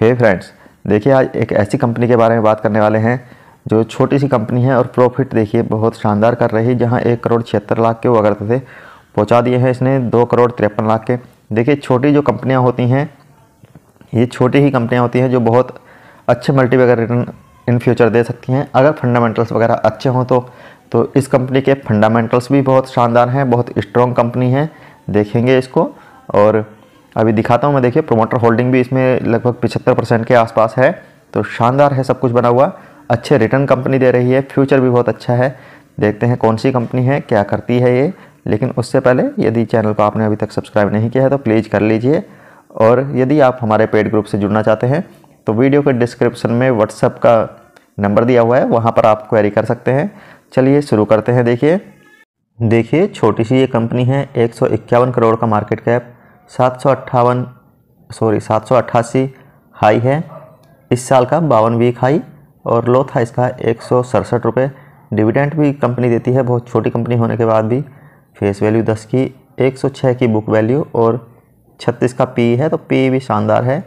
हे friends देखिए आज एक ऐसी कंपनी के बारे में बात करने वाले हैं जो छोटी सी कंपनी है और प्रॉफिट देखिए बहुत शानदार कर रही है जहाँ एक करोड़ छिहत्तर लाख के वो करते थे पहुँचा दिए हैं इसने दो करोड़ तिरपन लाख के देखिए छोटी जो कंपनियाँ होती हैं ये छोटी ही कंपनियाँ होती हैं जो बहुत अच्छे मल्टी वगैरह रिटर्न इन फ्यूचर दे सकती हैं अगर फंडामेंटल्स वगैरह अच्छे हों तो तो इस कंपनी के फंडामेंटल्स भी बहुत शानदार हैं बहुत स्ट्रॉन्ग कंपनी है देखेंगे इसको और अभी दिखाता हूँ मैं देखिए प्रोमोटर होल्डिंग भी इसमें लगभग पिछहत्तर परसेंट के आसपास है तो शानदार है सब कुछ बना हुआ अच्छे रिटर्न कंपनी दे रही है फ्यूचर भी बहुत अच्छा है देखते हैं कौन सी कंपनी है क्या करती है ये लेकिन उससे पहले यदि चैनल को आपने अभी तक सब्सक्राइब नहीं किया है तो प्लीज़ कर लीजिए और यदि आप हमारे पेड ग्रुप से जुड़ना चाहते हैं तो वीडियो के डिस्क्रिप्शन में व्हाट्सअप का नंबर दिया हुआ है वहाँ पर आप क्वेरी कर सकते हैं चलिए शुरू करते हैं देखिए देखिए छोटी सी ये कंपनी है एक करोड़ का मार्केट कैप सात सौ अट्ठावन सॉरी सात सौ अट्ठासी हाई है इस साल का बावन वीक हाई और लो था इसका एक सौ सड़सठ रुपये डिविडेंट भी कंपनी देती है बहुत छोटी कंपनी होने के बाद भी फेस वैल्यू दस की एक सौ छः की बुक वैल्यू और छत्तीस का पी है तो पी भी शानदार है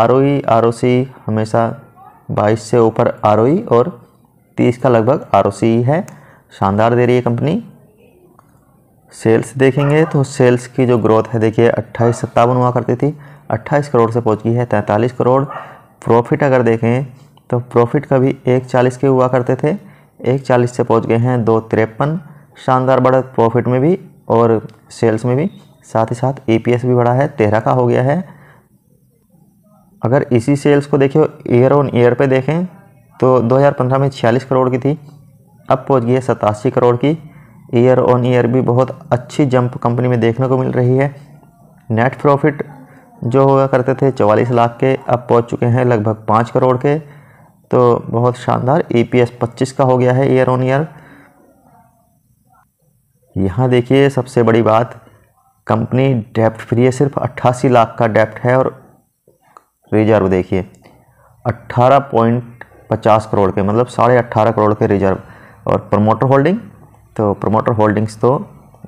आर ओ आर ओ सी हमेशा बाईस से ऊपर आर ओ e और तीस का लगभग आर ओ सी है शानदार दे रही है कंपनी सेल्स देखेंगे तो सेल्स की जो ग्रोथ है देखिए अट्ठाईस सत्तावन हुआ करती थी अट्ठाईस करोड़ से गई है तैंतालीस करोड़ प्रॉफिट अगर देखें तो प्रॉफिट कभी एक चालीस के हुआ करते थे एक चालीस से पहुंच गए हैं दो तिरपन शानदार बढ़त प्रॉफिट में भी और सेल्स में भी साथ ही साथ ई e भी बढ़ा है तेरह का हो गया है अगर इसी सेल्स को देखें ईयर ऑन ईयर पे देखें तो दो में छियालीस करोड़ की थी अब पहुँच गई है सतासी करोड़ की ईयर ऑन ईयर भी बहुत अच्छी जंप कंपनी में देखने को मिल रही है नेट प्रॉफिट जो हुआ करते थे चवालीस लाख के अब पहुंच चुके हैं लगभग पाँच करोड़ के तो बहुत शानदार ई पी एस पच्चीस का हो गया है ईयर ऑन ईयर यहाँ देखिए सबसे बड़ी बात कंपनी डेप्ट फ्री है सिर्फ अट्ठासी लाख का डेप्ट है और रिजर्व देखिए अट्ठारह पॉइंट पचास करोड़ के मतलब साढ़े अट्ठारह करोड़ के रिजर्व और प्रमोटर होल्डिंग तो प्रोमोटर होल्डिंग्स तो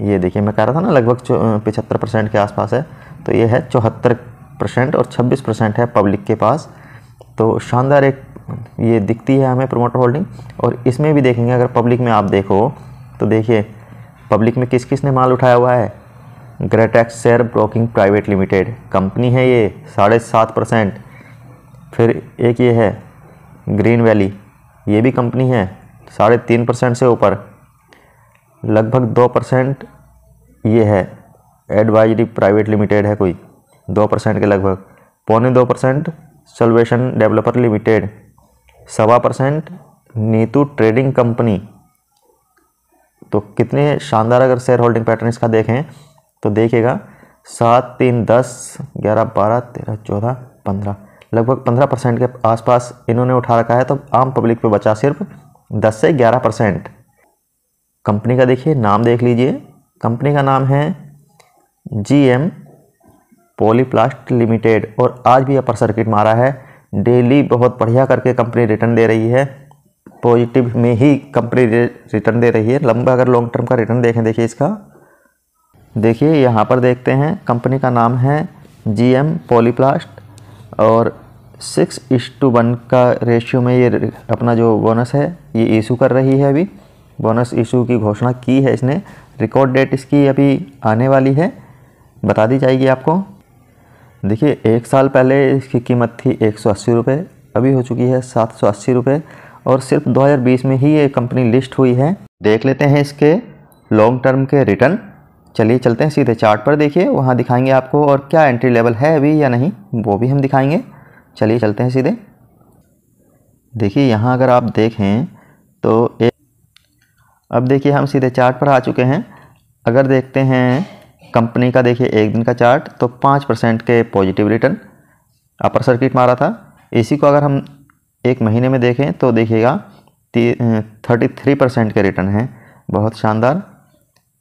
ये देखिए मैं कह रहा था ना लगभग पिछहत्तर परसेंट के आसपास है तो ये है चौहत्तर परसेंट और छब्बीस परसेंट है पब्लिक के पास तो शानदार एक ये दिखती है हमें प्रोमोटर होल्डिंग और इसमें भी देखेंगे अगर पब्लिक में आप देखो तो देखिए पब्लिक में किस किस ने माल उठाया हुआ है Gretex share broking private limited company है ये साढ़े सात परसेंट फिर एक ये है ग्रीन वैली ये भी कंपनी है साढ़े तीन परसेंट से ऊपर लगभग दो परसेंट ये है एडवाइजरी प्राइवेट लिमिटेड है कोई दो परसेंट के लगभग पौने दो परसेंट सल्वेशन डेवलपर लिमिटेड सवा परसेंट नीतू ट्रेडिंग कंपनी तो कितने शानदार अगर शेयर होल्डिंग पैटर्न इसका देखें तो देखिएगा सात तीन दस ग्यारह बारह तेरह चौदह पंद्रह लगभग पंद्रह परसेंट के आसपास इन्होंने उठा रखा है तो आम पब्लिक पे बचा सिर्फ दस से ग्यारह परसेंट कंपनी का देखिए नाम देख लीजिए कंपनी का नाम है जीएम पॉलीप्लास्ट लिमिटेड और आज भी अपर सर्किट मारा है डेली बहुत बढ़िया करके कंपनी रिटर्न दे रही है पॉजिटिव में ही कंपनी रिटर्न दे रही है लंबा अगर लॉन्ग टर्म का रिटर्न देखें देखिए इसका देखिए यहाँ पर देखते हैं कंपनी का नाम है जीएम पॉलीप्लास्ट और सिक्स इश टू वन का रेशियो में ये अपना जो बोनस है ये इशू कर रही है अभी बोनस इशू की घोषणा की है इसने रिकॉर्ड डेट इसकी अभी आने वाली है बता दी जाएगी आपको देखिए एक साल पहले इसकी कीमत थी एक सौ अस्सी रुपये अभी हो चुकी है सात सौ अस्सी रुपये और सिर्फ 2020 में ही ये कंपनी लिस्ट हुई है देख लेते हैं इसके लॉन्ग टर्म के रिटर्न चलिए चलते हैं सीधे चार्ट पर देखिए वहाँ दिखाएंगे आपको और क्या एंट्री लेवल है अभी या नहीं वो भी हम दिखाएंगे चलिए चलते हैं सीधे देखिए यहाँ अगर आप देखें तो एक अब देखिए हम सीधे चार्ट पर आ चुके हैं अगर देखते हैं कंपनी का देखिए एक दिन का चार्ट तो पाँच परसेंट के पॉजिटिव रिटर्न अपर सर्किट मारा था इसी को अगर हम एक महीने में देखें तो देखिएगा थर्टी थ्री अं, परसेंट के रिटर्न हैं बहुत शानदार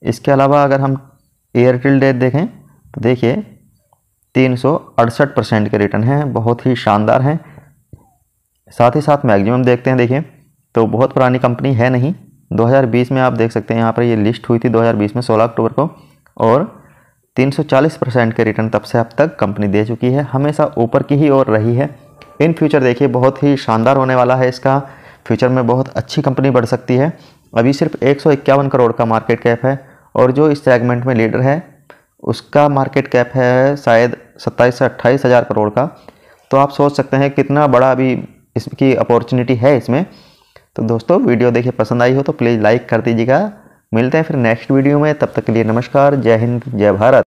इसके अलावा अगर हम एयरटेल डेट देखें तो देखिए तीन सौ अड़सठ परसेंट के रिटर्न हैं बहुत ही शानदार हैं साथ ही साथ मैगजिम देखते हैं देखिए तो बहुत पुरानी कंपनी है नहीं 2020 में आप देख सकते हैं यहाँ पर ये लिस्ट हुई थी 2020 में 16 अक्टूबर को और 340 परसेंट के रिटर्न तब से अब तक कंपनी दे चुकी है हमेशा ऊपर की ही ओर रही है इन फ्यूचर देखिए बहुत ही शानदार होने वाला है इसका फ्यूचर में बहुत अच्छी कंपनी बढ़ सकती है अभी सिर्फ एक करोड़ का मार्केट कैप है और जो इस सेगमेंट में लीडर है उसका मार्केट कैप है शायद सत्ताईस से अट्ठाईस हज़ार करोड़ का तो आप सोच सकते हैं कितना बड़ा अभी इसकी अपॉर्चुनिटी है इसमें तो दोस्तों वीडियो देखिए पसंद आई हो तो प्लीज़ लाइक कर दीजिएगा मिलते हैं फिर नेक्स्ट वीडियो में तब तक के लिए नमस्कार जय हिंद जय भारत